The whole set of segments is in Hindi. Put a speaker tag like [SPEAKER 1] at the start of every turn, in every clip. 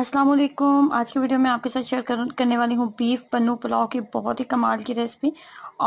[SPEAKER 1] अस्सलाम वालेकुम आज की वीडियो में आपके साथ शेयर कर, करने वाली हूँ बीफ पन्नू पुलाव की बहुत ही कमाल की रेसिपी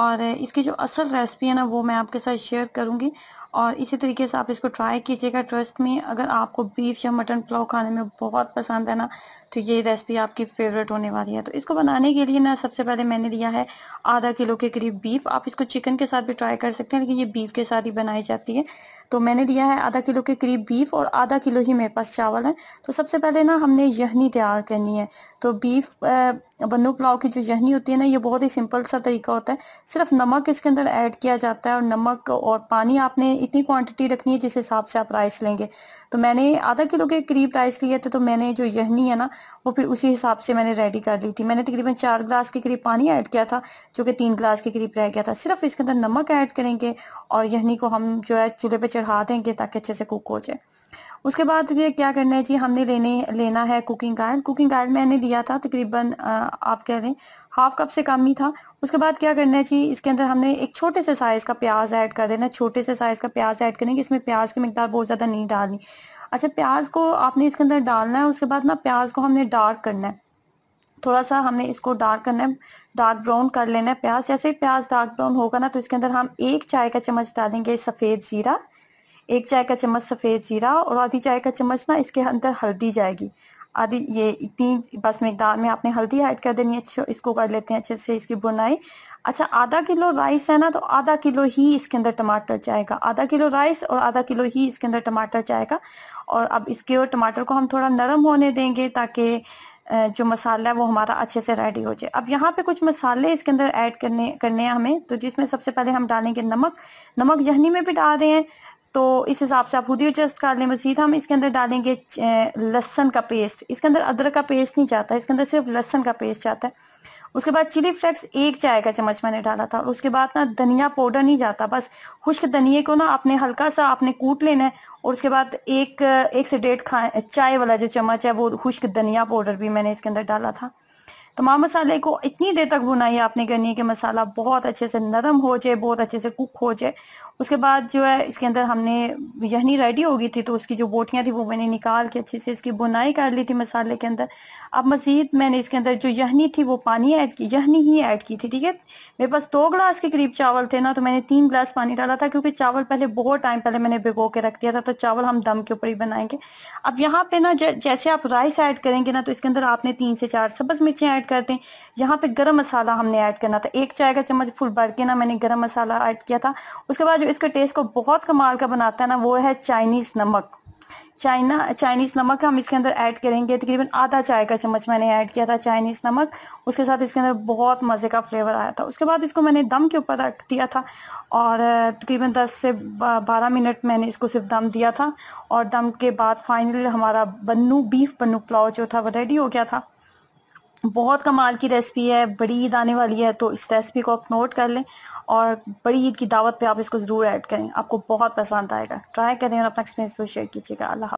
[SPEAKER 1] और इसकी जो असल रेसिपी है ना वो मैं आपके साथ शेयर करूँगी और इसी तरीके से आप इसको ट्राई कीजिएगा ट्रस्ट में अगर आपको बीफ या मटन पुलाव खाने में बहुत पसंद है ना तो ये रेसिपी आपकी फेवरेट होने वाली है तो इसको बनाने के लिए ना सबसे पहले मैंने लिया है आधा किलो के करीब बीफ आप इसको चिकन के साथ भी ट्राई कर सकते हैं लेकिन ये बीफ के साथ ही बनाई जाती है तो मैंने लिया है आधा किलो के करीब बीफ और आधा किलो ही मेरे पास चावल है तो सबसे पहले ना हमने यहनी तैयार करनी है तो बीफ बन्नू पुलाव की जो यहनी होती है ना ये बहुत ही सिंपल सा तरीका होता है सिर्फ नमक इसके अंदर ऐड किया जाता है और नमक और पानी आपने इतनी क्वांटिटी रखनी है जिस हिसाब से आप राइस लेंगे तो मैंने आधा किलो के करीब राइस लिया था तो मैंने जो यहनी है ना वो फिर उसी हिसाब से मैंने रेडी कर ली थी मैंने तकरीबन चार गिलास के करीब पानी ऐड किया था जो कि तीन गिलास के करीब रह गया था सिर्फ इसके अंदर नमक ऐड करेंगे और यहनी को हम जो है चूल्हे पर चढ़ा देंगे ताकि अच्छे से कुक हो जाए उसके बाद ये क्या करना है जी हमने लेने लेना है कुकिंग ऑयल कुकिंग ऑयल मैंने दिया था तकरीबन आप कह रहे हैं हाफ कप से कम ही था उसके बाद क्या करना है जी इसके अंदर हमने एक छोटे से साइज़ का प्याज ऐड कर देना छोटे से साइज़ का प्याज ऐड करेंगे इसमें प्याज की मकदार बहुत ज़्यादा नहीं डालनी अच्छा प्याज को आपने इसके अंदर डालना है उसके बाद ना प्याज को हमने डार्क करना है थोड़ा सा हमने इसको डार्क करना है डार्क ब्राउन कर लेना है प्याज जैसे ही प्याज डार्क ब्राउन होगा ना तो इसके अंदर हम एक चाय का चम्मच डालेंगे सफ़ेद ज़ीरा एक चाय का चम्मच सफ़ेद ज़ीरा और आधी चाय का चम्मच ना इसके अंदर हल्दी जाएगी आधी ये इतनी बस मकदार में आपने हल्दी ऐड कर देनी है इसको कर लेते हैं अच्छे से इसकी बुनाई अच्छा आधा किलो राइस है ना तो आधा किलो ही इसके अंदर टमाटर जाएगा आधा किलो राइस और आधा किलो ही इसके अंदर टमाटर जाएगा और अब इसके और टमाटर को हम थोड़ा नरम होने देंगे ताकि जो मसाला है वो हमारा अच्छे से रेडी हो जाए अब यहाँ पे कुछ मसाले इसके अंदर ऐड करने करने हैं हमें तो जिसमें सबसे पहले हम डालेंगे नमक नमक जहनी में भी डाल रहे हैं तो इस हिसाब से आप खुद ही एडजस्ट कर लें मजीद हम इसके अंदर डालेंगे लहसन का पेस्ट इसके अंदर अदरक का पेस्ट नहीं चाहता इसके अंदर सिर्फ लहसन का पेस्ट चाहता है उसके बाद चिली फ्लेक्स एक चाय का चम्मच मैंने डाला था उसके बाद ना धनिया पाउडर नहीं जाता बस खुश्क धनिए को ना आपने हल्का सा आपने कूट लेना है और उसके बाद एक एक से डेढ़ खा चाय वाला जो चम्मच है वो खुश्क धनिया पाउडर भी मैंने इसके अंदर डाला था तमाम तो मसाले को इतनी देर तक भुनाई आपने करनी है कि मसाला बहुत अच्छे से नरम हो जाए बहुत अच्छे से कुक हो जाए उसके बाद जो है इसके अंदर हमने यहनी रेडी हो गई थी तो उसकी जो बोटियाँ थी वो मैंने निकाल के अच्छे से इसकी बुनाई कर ली थी मसाले के अंदर अब मज़ीद मैंने इसके अंदर जो यहनी थी वो पानी ऐड की यहनी ही ऐड की थी ठीक है मेरे पास दो ग्लास के करीब चावल थे ना तो मैंने तीन ग्लास पानी डाला था क्योंकि चावल पहले बहुत टाइम पहले मैंने भिगो के रख दिया था तो चावल हम दम के ऊपर ही बनाएंगे अब यहाँ पे ना जैसे आप राइस ऐड करेंगे ना तो इसके अंदर आपने तीन से चार सब्ज मिर्चें ऐड कर दें यहाँ पे गरम मसाला हमने ऐड करना था एक चाय का चम्मच फुल भर के ना मैंने गरम मसाला ऐड किया था उसके बाद जो इसके टेस्ट को बहुत कमाल का बनाता है ना वो है चाइनीज़ नमक चाइना चाइनीज़ नमक हम इसके अंदर ऐड करेंगे तकरीबन आधा चाय का चम्मच मैंने ऐड किया था चाइनीज़ नमक उसके साथ इसके अंदर बहुत मज़े का फ्लेवर आया था उसके बाद इसको मैंने दम के ऊपर रख दिया था और तकरीबन 10 से 12 मिनट मैंने इसको सिर्फ दम दिया था और दम के बाद फाइनल हमारा बन्नू बीफ बन्नू पुलाव जो था वो रेडी हो गया था बहुत कमाल की रेसिपी है बड़ी ईद आने वाली है तो इस रेसिपी को आप नोट कर लें और बड़ी ईद की दावत पे आप इसको ज़रूर ऐड करें आपको बहुत पसंद आएगा ट्राई करें और अपना एक्सपीरियंस शेयर कीजिएगा अल्लाह